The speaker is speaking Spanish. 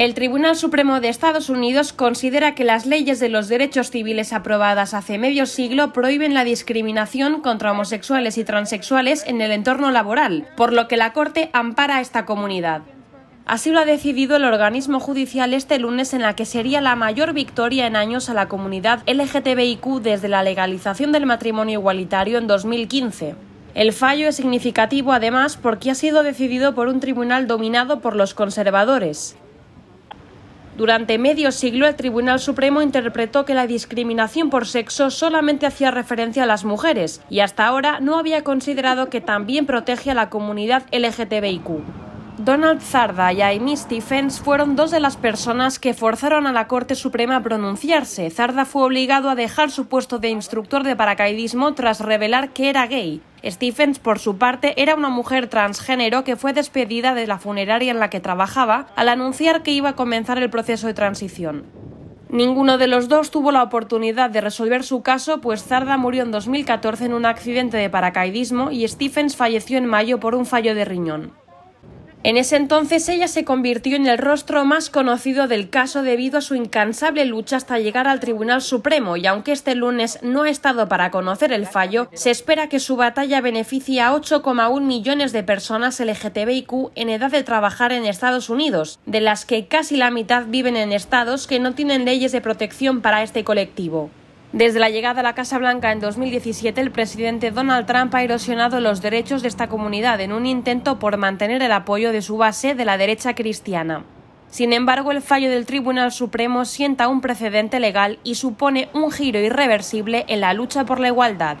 El Tribunal Supremo de Estados Unidos considera que las leyes de los derechos civiles aprobadas hace medio siglo prohíben la discriminación contra homosexuales y transexuales en el entorno laboral, por lo que la Corte ampara a esta comunidad. Así lo ha decidido el organismo judicial este lunes en la que sería la mayor victoria en años a la comunidad LGTBIQ desde la legalización del matrimonio igualitario en 2015. El fallo es significativo además porque ha sido decidido por un tribunal dominado por los conservadores, durante medio siglo, el Tribunal Supremo interpretó que la discriminación por sexo solamente hacía referencia a las mujeres y hasta ahora no había considerado que también protege a la comunidad LGTBIQ. Donald Zarda y Amy Stephens fueron dos de las personas que forzaron a la Corte Suprema a pronunciarse. Zarda fue obligado a dejar su puesto de instructor de paracaidismo tras revelar que era gay. Stephens, por su parte, era una mujer transgénero que fue despedida de la funeraria en la que trabajaba al anunciar que iba a comenzar el proceso de transición. Ninguno de los dos tuvo la oportunidad de resolver su caso, pues Zarda murió en 2014 en un accidente de paracaidismo y Stephens falleció en mayo por un fallo de riñón. En ese entonces ella se convirtió en el rostro más conocido del caso debido a su incansable lucha hasta llegar al Tribunal Supremo y aunque este lunes no ha estado para conocer el fallo, se espera que su batalla beneficie a 8,1 millones de personas LGTBIQ en edad de trabajar en Estados Unidos, de las que casi la mitad viven en estados que no tienen leyes de protección para este colectivo. Desde la llegada a la Casa Blanca en 2017, el presidente Donald Trump ha erosionado los derechos de esta comunidad en un intento por mantener el apoyo de su base de la derecha cristiana. Sin embargo, el fallo del Tribunal Supremo sienta un precedente legal y supone un giro irreversible en la lucha por la igualdad.